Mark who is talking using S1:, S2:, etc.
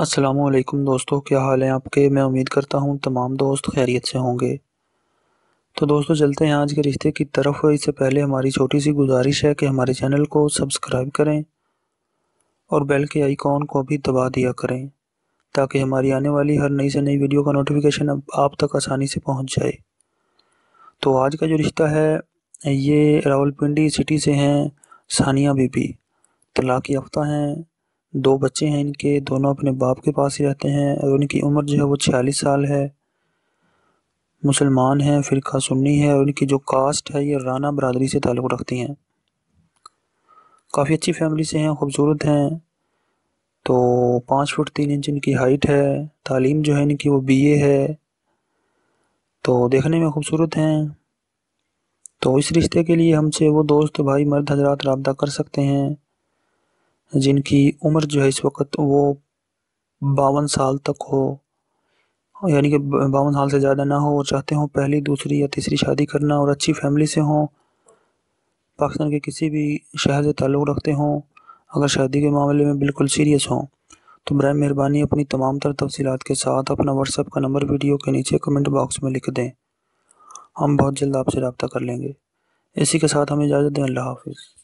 S1: असलकुम दोस्तों क्या हाल है आपके मैं उम्मीद करता हूँ तमाम दोस्त खैरियत से होंगे तो दोस्तों चलते हैं आज के रिश्ते की तरफ इससे पहले हमारी छोटी सी गुजारिश है कि हमारे चैनल को सब्सक्राइब करें और बेल के आइकॉन को भी दबा दिया करें ताकि हमारी आने वाली हर नई से नई वीडियो का नोटिफिकेशन अब आप तक आसानी से पहुंच जाए तो आज का जो रिश्ता है ये रावलपिंडी सिटी से हैं सानिया बीबी तलाक़ याफ्ता हैं दो बच्चे हैं इनके दोनों अपने बाप के पास ही रहते हैं और इनकी उम्र जो है वो छियालीस साल है मुसलमान हैं फ़िरका सुन्नी है और इनकी जो कास्ट है ये राना बरदरी से ताल्लुक़ रखती हैं काफ़ी अच्छी फैमिली से हैं खूबसूरत हैं तो पाँच फुट तीन इंच इनकी हाइट है तालीम जो है इनकी वो बीए है तो देखने में खूबसूरत हैं तो इस रिश्ते के लिए हमसे वो दोस्त भाई मर्द हजरात रबा कर सकते हैं जिनकी उम्र जो है इस वक्त वो बावन साल तक हो यानी कि बावन साल से ज़्यादा ना हो और चाहते हों पहली दूसरी या तीसरी शादी करना और अच्छी फैमिली से हों पाकिस्तान के किसी भी शहर से ताल्लुक़ रखते हों अगर शादी के मामले में बिल्कुल सीरियस हों तो बर मेहरबानी अपनी तमाम तर तफसीत के साथ अपना व्हाट्सअप का नंबर वीडियो के नीचे कमेंट बॉक्स में लिख दें हम बहुत जल्द आपसे रबता कर लेंगे इसी के साथ हमें इजाज़त दें अल्लाह हाफिज़